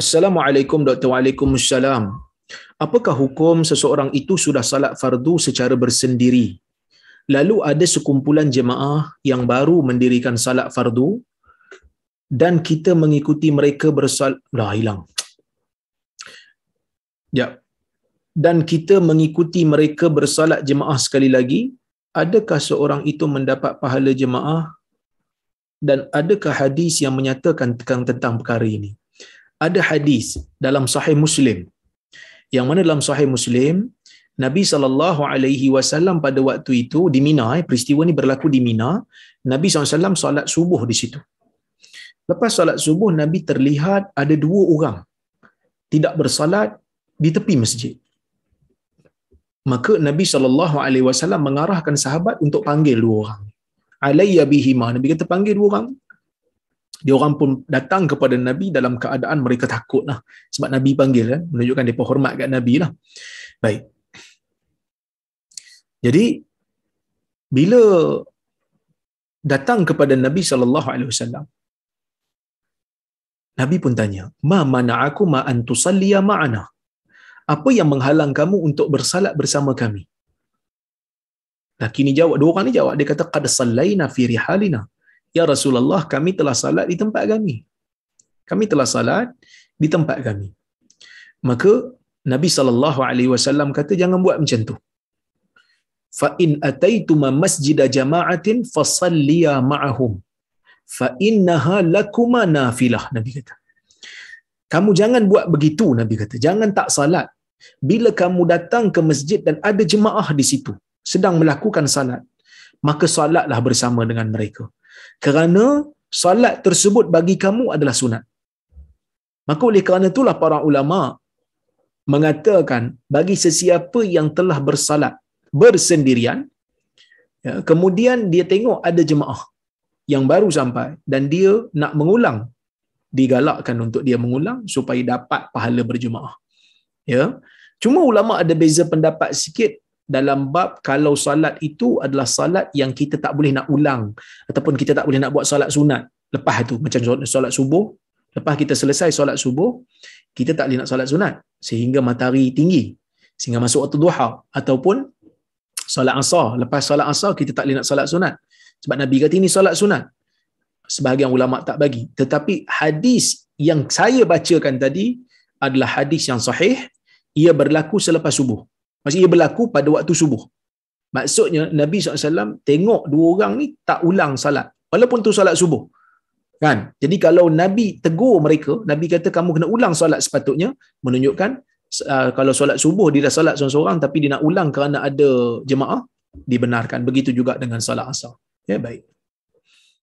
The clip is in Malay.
Assalamualaikum Dr. Waalaikumsalam. Apakah hukum seseorang itu sudah salat fardu secara bersendiri? Lalu ada sekumpulan jemaah yang baru mendirikan salat fardu dan kita mengikuti mereka bersal... Dah hilang. Ya. Dan kita mengikuti mereka bersalat jemaah sekali lagi. Adakah seorang itu mendapat pahala jemaah? Dan adakah hadis yang menyatakan tentang perkara ini? ada hadis dalam sahih Muslim yang mana dalam sahih Muslim Nabi sallallahu alaihi wasallam pada waktu itu di Mina eh, peristiwa ni berlaku di Mina Nabi SAW solat subuh di situ lepas solat subuh Nabi terlihat ada dua orang tidak bersolat di tepi masjid maka Nabi sallallahu alaihi wasallam mengarahkan sahabat untuk panggil dua orang alayya bihi Nabi kata panggil dua orang dia orang pun datang kepada Nabi dalam keadaan mereka takut lah. Sebab Nabi panggil kan, menunjukkan mereka hormat kepada Nabi lah. Baik. Jadi, bila datang kepada Nabi sallallahu alaihi wasallam Nabi pun tanya ma mana'aku ma an tusalliya ma'ana apa yang menghalang kamu untuk bersalat bersama kami Laki ni jawab dua orang ni jawab dia kata qad sallaina fi rihalina Ya Rasulullah, kami telah salat di tempat kami. Kami telah salat di tempat kami. Maka Nabi sallallahu alaihi wasallam kata jangan buat macam tu. Fa in ataitu masjida jama'atin fasalliya ma'ahum. Fa innaha Nabi kata. Kamu jangan buat begitu Nabi kata. Jangan tak salat. Bila kamu datang ke masjid dan ada jemaah di situ sedang melakukan salat, maka salatlah bersama dengan mereka kerana salat tersebut bagi kamu adalah sunat. Maka oleh kerana itulah para ulama mengatakan bagi sesiapa yang telah bersalat bersendirian, ya, kemudian dia tengok ada jemaah yang baru sampai dan dia nak mengulang, digalakkan untuk dia mengulang supaya dapat pahala berjemaah. Ya. Cuma ulama ada beza pendapat sikit dalam bab kalau salat itu adalah salat yang kita tak boleh nak ulang ataupun kita tak boleh nak buat salat sunat lepas itu macam salat subuh lepas kita selesai salat subuh kita tak boleh nak salat sunat sehingga matahari tinggi sehingga masuk waktu duha ataupun salat asar lepas salat asar kita tak boleh nak salat sunat sebab nabi kata ini salat sunat sebahagian ulama tak bagi tetapi hadis yang saya bacakan tadi adalah hadis yang sahih ia berlaku selepas subuh Maksudnya ia berlaku pada waktu subuh. Maksudnya Nabi SAW tengok dua orang ni tak ulang salat. Walaupun tu salat subuh. Kan? Jadi kalau Nabi tegur mereka, Nabi kata kamu kena ulang salat sepatutnya, menunjukkan uh, kalau salat subuh dia dah salat seorang-seorang tapi dia nak ulang kerana ada jemaah, dibenarkan. Begitu juga dengan salat asal. Ya, baik.